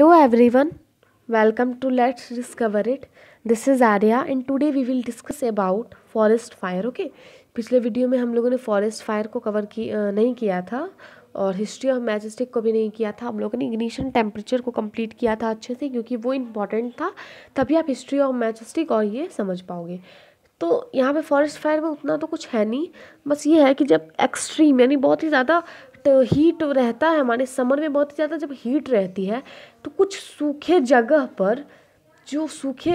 hello everyone, welcome to let's discover it this is Arya and today we will discuss about forest fire okay पिछले video में हम लोगों ने forest fire को cover की नहीं किया था और हिस्ट्री ऑफ मैजेस्टिक को भी नहीं किया था हम लोगों ने इग्निशन टेम्परेचर को कंप्लीट किया था अच्छे से क्योंकि वो इम्पॉर्टेंट था तभी आप हिस्ट्री ऑफ मैजेस्टिक और ये समझ पाओगे तो यहाँ पे फॉरेस्ट फायर में उतना तो कुछ है नहीं बस ये है कि जब एक्सट्रीम यानी बहुत ही ज़्यादा बहुत हीट रहता है हमारे समर में बहुत ही ज़्यादा जब हीट रहती है तो कुछ सूखे जगह पर जो सूखे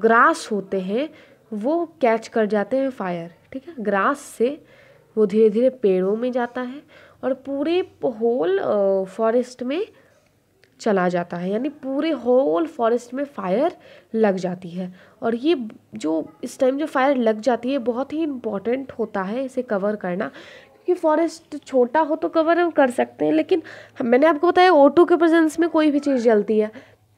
ग्रास होते हैं वो कैच कर जाते हैं फायर ठीक है ग्रास से वो धीरे धीरे पेड़ों में जाता है और पूरे होल फॉरेस्ट में चला जाता है यानी पूरे होल फॉरेस्ट में फायर लग जाती है और ये जो इस टाइम जो फायर लग जाती है बहुत ही इम्पॉर्टेंट होता है इसे कवर करना कि फॉरेस्ट छोटा हो तो कवर हम कर सकते हैं लेकिन मैंने आपको बताया ओटो के प्रेजेंस में कोई भी चीज़ जलती है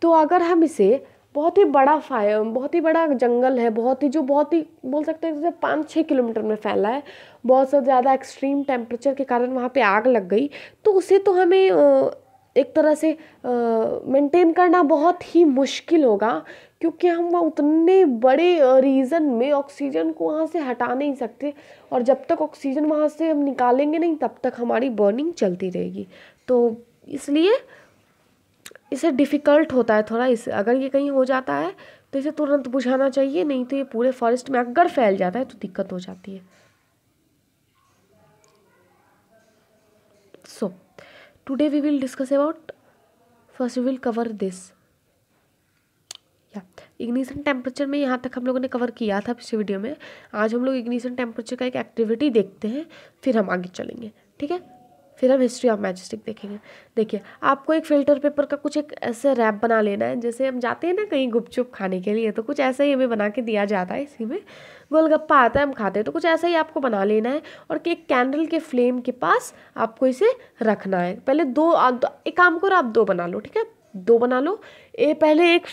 तो अगर हम इसे बहुत ही बड़ा फायर बहुत ही बड़ा जंगल है बहुत ही जो बहुत ही बोल सकते हैं जैसे पाँच छः किलोमीटर में फैला है बहुत सा ज़्यादा एक्सट्रीम टेम्परेचर के कारण वहाँ पे आग लग गई तो उसे तो हमें एक तरह से मेंटेन करना बहुत ही मुश्किल होगा क्योंकि हम वह उतने बड़े रीज़न में ऑक्सीजन को वहाँ से हटा नहीं सकते और जब तक ऑक्सीजन वहाँ से हम निकालेंगे नहीं तब तक हमारी बर्निंग चलती रहेगी तो इसलिए इसे डिफ़िकल्ट होता है थोड़ा इस अगर ये कहीं हो जाता है तो इसे तुरंत बुझाना चाहिए नहीं तो ये पूरे फॉरेस्ट में अगर फैल जाता है तो दिक्कत हो जाती है we will discuss about first we will cover this या इग्निशन टेम्परेचर में यहाँ तक हम लोगों ने कवर किया था पिछले वीडियो में आज हम लोग इग्निशन टेम्परेचर का एक एक्टिविटी देखते हैं फिर हम आगे चलेंगे ठीक है फिर हम हिस्ट्री ऑफ मैजिस्टिक देखेंगे देखिए आपको एक फ़िल्टर पेपर का कुछ एक ऐसे रैप बना लेना है जैसे हम जाते हैं ना कहीं गुपचुप खाने के लिए तो कुछ ऐसा ही हमें बना के दिया जाता है इसी में गोलगप्पा आता है हम खाते हैं तो कुछ ऐसा ही आपको बना लेना है और कि एक कैंडल के फ्लेम के पास आपको इसे रखना है पहले दो एक काम करो आप दो बना लो ठीक है दो बना लो ए पहले एक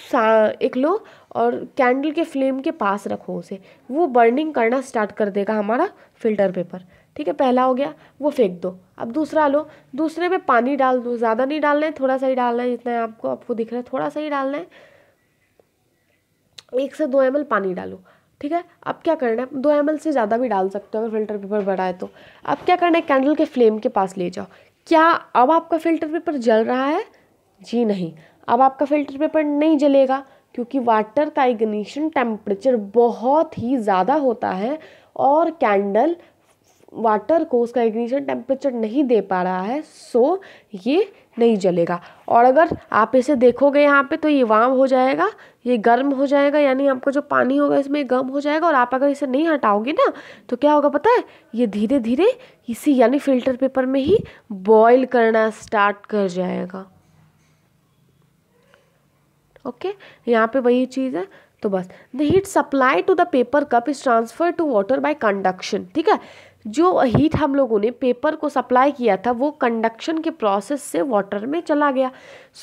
एक लो और कैंडल के फ्लेम के पास रखो उसे वो बर्निंग करना स्टार्ट कर देगा हमारा फिल्टर पेपर ठीक है पहला हो गया वो फेंक दो अब दूसरा लो दूसरे में पानी डाल दो ज़्यादा नहीं डालना है थोड़ा सा ही डालना है जितना आपको आपको दिख रहा है थोड़ा सा ही डालना है एक से दो एम पानी डालो ठीक है अब क्या करना है दो एम से ज़्यादा भी डाल सकते हो अगर फिल्टर पेपर बड़ा है तो अब क्या करना है कैंडल के फ्लेम के पास ले जाओ क्या अब आपका फिल्टर पेपर जल रहा है जी नहीं अब आपका फिल्टर पेपर नहीं जलेगा क्योंकि वाटर का इग्निशन टेम्परेचर बहुत ही ज़्यादा होता है और कैंडल वाटर को उसका इग्निशन टेम्परेचर नहीं दे पा रहा है सो ये नहीं जलेगा और अगर आप इसे देखोगे यहाँ पे तो ये वाम हो जाएगा ये गर्म हो जाएगा यानी आपका जो पानी होगा इसमें गर्म हो जाएगा और आप अगर इसे नहीं हटाओगे ना तो क्या होगा पता है ये धीरे धीरे इसी यानी फिल्टर पेपर में ही बॉयल करना स्टार्ट कर जाएगा ओके यहाँ पे वही चीज़ है तो बस the heat supply to the paper cup is transfer to water by conduction ठीक है जो हीट हम लोगों ने पेपर को सप्लाई किया था वो कंडक्शन के प्रोसेस से वाटर में चला गया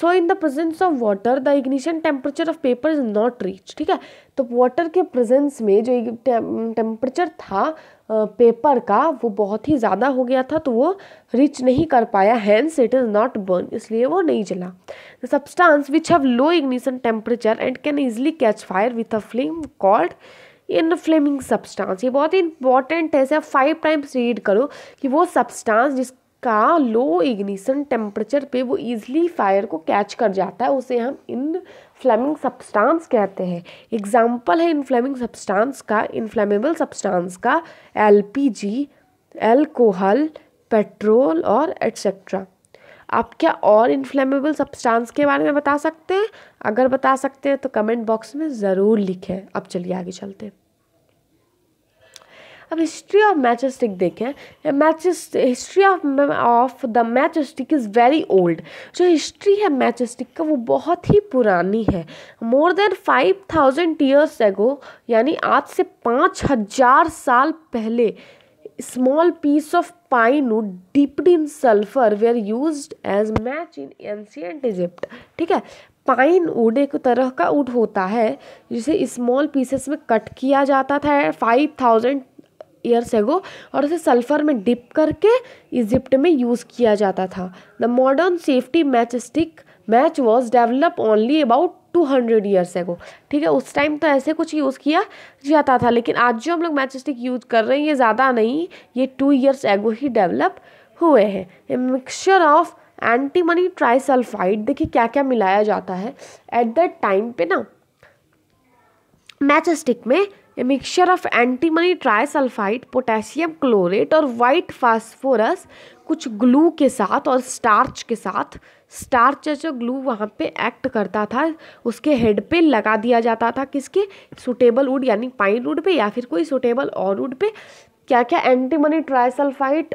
so in the presence of water the ignition temperature of paper is not reach ठीक है तो वाटर के प्रेजेंस में जो टेम्परेचर था पेपर का वो बहुत ही ज़्यादा हो गया था तो वो रीच नहीं कर पाया hence it is not burn इसलिए वो नहीं जला the substance which have low ignition temperature and can easily catch fire with a flame called in flaming substance ये बहुत ही इंपॉर्टेंट है आप फाइव टाइम्स रीड करो कि वो सब्सटेंस जिसका लो इग्निशन टेम्परेचर पे वो इजीली फायर को कैच कर जाता है उसे हम इन फ्लेमिंग सब्सटेंस कहते हैं एग्जाम्पल है इन फ्लेमिंग सब्सटेंस का इनफ्लेमेबल सब्सटेंस का L P G alcohol petrol और एट्सेट्रा आप क्या और इन्फ्लेमेबल सब्सटेंस के बारे में बता सकते हैं अगर बता सकते हैं तो कमेंट बॉक्स में ज़रूर लिखें अब चलिए आगे चलते हैं अब हिस्ट्री ऑफ मैचस्टिक देखें matches history of of the matchstick is very old जो हिस्ट्री है मैचस्टिक का वो बहुत ही पुरानी है more than five thousand years ago यानी आज से पाँच हजार साल पहले small piece of pine wood dipped in sulfur were used as match in ancient Egypt ठीक है पाइन वुड एक तरह का वुड होता है जिसे स्मॉल पीसेस में कट किया जाता था फाइव थाउजेंड ईयर्स एगो और उसे सल्फर में डिप करके इजिप्ट में यूज़ किया जाता था the modern safety match stick match was develop only about two hundred years है को ठीक है उस टाइम तो ऐसे कुछ यूज़ किया जाता था लेकिन आज जो हम लोग मैचस्टिक यूज कर रहे हैं ये ज़्यादा नहीं ये टू ईयर्स एगो ही डेवलप हुए हैं a mixture of antimony trisulphide देखिए क्या क्या मिलाया जाता है एट दैट टाइम पे ना मैचस्टिक में mixture of antimony antimony trisulfide chlorate और वाइट फास्फोरस कुछ ग्लू के साथ और स्टार्च के साथ स्टार्च जो ग्लू वहाँ पे एक्ट करता था उसके हेड पे लगा दिया जाता था किसके सुटेबल वुड यानी पाइन वुड पे या फिर कोई सुटेबल और वुड पे क्या क्या antimony trisulphide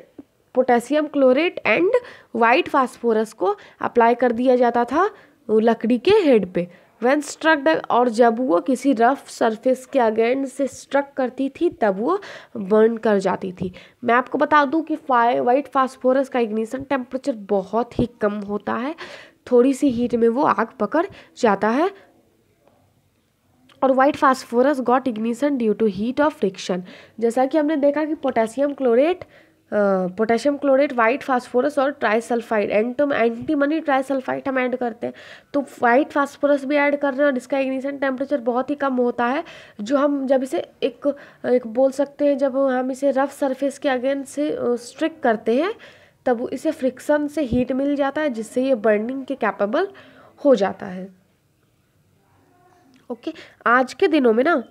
potassium chlorate and white phosphorus को अप्लाई कर दिया जाता था लकड़ी के हेड पे वैन स्ट्रक और जब वो किसी रफ सरफेस के अगेंस्ट से स्ट्रक करती थी तब वो बर्न कर जाती थी मैं आपको बता दूं कि फायर वाइट फास्फोरस का इग्निशन टेम्परेचर बहुत ही कम होता है थोड़ी सी हीट में वो आग पकड़ जाता है और white phosphorus got ignition due to heat of friction जैसा कि हमने देखा कि potassium chlorate potassium chlorate white phosphorus और trisulphide antim antimony trisulphide हम ऐड करते हैं तो वाइट फास्फोरस भी ऐड कर रहे हैं और इसका इग्निशन टेम्परेचर बहुत ही कम होता है जो हम जब इसे एक, एक बोल सकते हैं जब हम इसे रफ सरफेस के अगेंस्ट से स्ट्रिक करते हैं तब इसे फ्रिक्शन से हीट मिल जाता है जिससे ये बर्निंग के कैपेबल हो जाता है ओके आज के दिनों में ना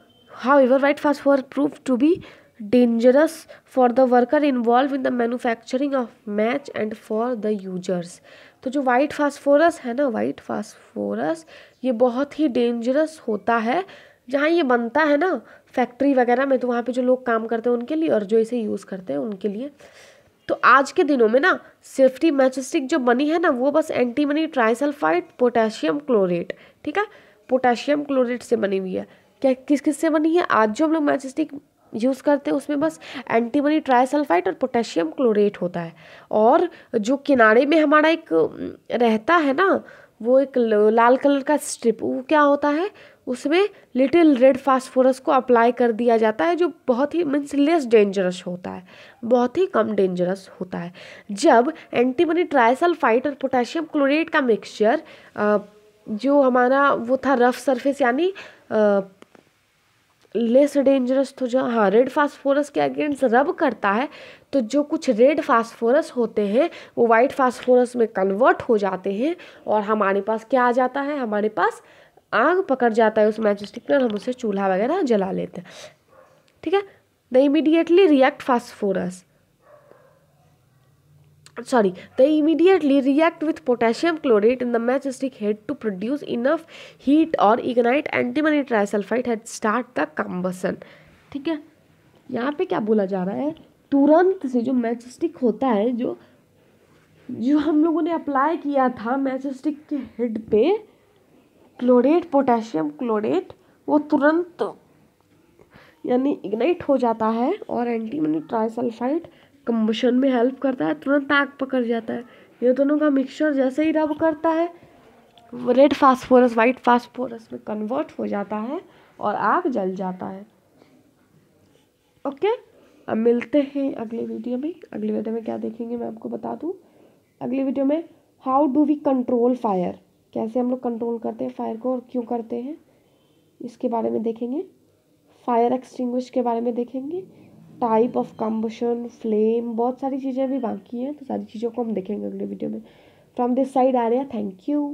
however white phosphorus prove to be dangerous for the worker involved in the manufacturing of match and for the users तो जो वाइट फास्फोरस है ना वाइट फास्फोरस ये बहुत ही डेंजरस होता है जहाँ ये बनता है ना फैक्ट्री वगैरह में तो वहाँ पे जो लोग काम करते हैं उनके लिए और जो इसे यूज़ करते हैं उनके लिए तो आज के दिनों में ना सेफ्टी मैच जो बनी है ना वो बस एंटीमनी ट्राइसल्फाइड पोटेशियम क्लोरेट ठीक है पोटेशियम क्लोरेट से बनी हुई है क्या किस किस से बनी है आज जो हम लोग मैचस्टिक यूज़ करते हैं उसमें बस एंटीमनी ट्राइसल्फाइड और पोटेशियम क्लोरेट होता है और जो किनारे में हमारा एक रहता है ना वो एक लाल कलर का स्ट्रिप वो क्या होता है उसमें लिटिल रेड फास्फोरस को अप्लाई कर दिया जाता है जो बहुत ही मीन्स लेस डेंजरस होता है बहुत ही कम डेंजरस होता है जब एंटीमनी ट्राइसल्फाइड और पोटेशियम क्लोरेट का मिक्सचर जो हमारा वो था रफ सरफेस यानी लेस डेंजरस तो जो हाँ रेड फास्फोरस के अगेंस्ट रब करता है तो जो कुछ रेड फास्फोरस होते हैं वो वाइट फास्फोरस में कन्वर्ट हो जाते हैं और हमारे पास क्या आ जाता है हमारे पास आग पकड़ जाता है उस मैच स्टिक में हम उसे चूल्हा वगैरह जला लेते हैं ठीक है the immediately react phosphorus sorry they immediately react with potassium chlorate in the matchstick head to produce enough heat or ignite antimony trisulfide and start the combustion ठीक है यहाँ पे क्या बोला जा रहा है तुरंत से जो मैचस्टिक होता है जो जो हम लोगों ने अप्लाई किया था मैचस्टिक के हेड पे क्लोरेट पोटेशियम क्लोरेट वो तुरंत यानी इग्नाइट हो जाता है और एंटीमनी ट्राइसल्फाइड कम्बशन में हेल्प करता है तुरंत आग पकड़ जाता है ये दोनों का मिक्सचर जैसे ही रब करता है रेड फास्फोरस वाइट फास्फोरस में कन्वर्ट हो जाता है और आग जल जाता है ओके अब मिलते हैं अगले वीडियो में अगले वीडियो में क्या देखेंगे मैं आपको बता दूँ अगले वीडियो में how do we control fire कैसे हम लोग कंट्रोल करते हैं फायर को और क्यों करते हैं इसके बारे में देखेंगे फायर एक्सटिंग्विश के बारे में देखेंगे टाइप ऑफ कम्बशन फ्लेम बहुत सारी चीज़ें भी बाकी हैं तो सारी चीज़ों को हम देखेंगे अगले वीडियो में फ्रॉम दिस साइड आ रहा थैंक यू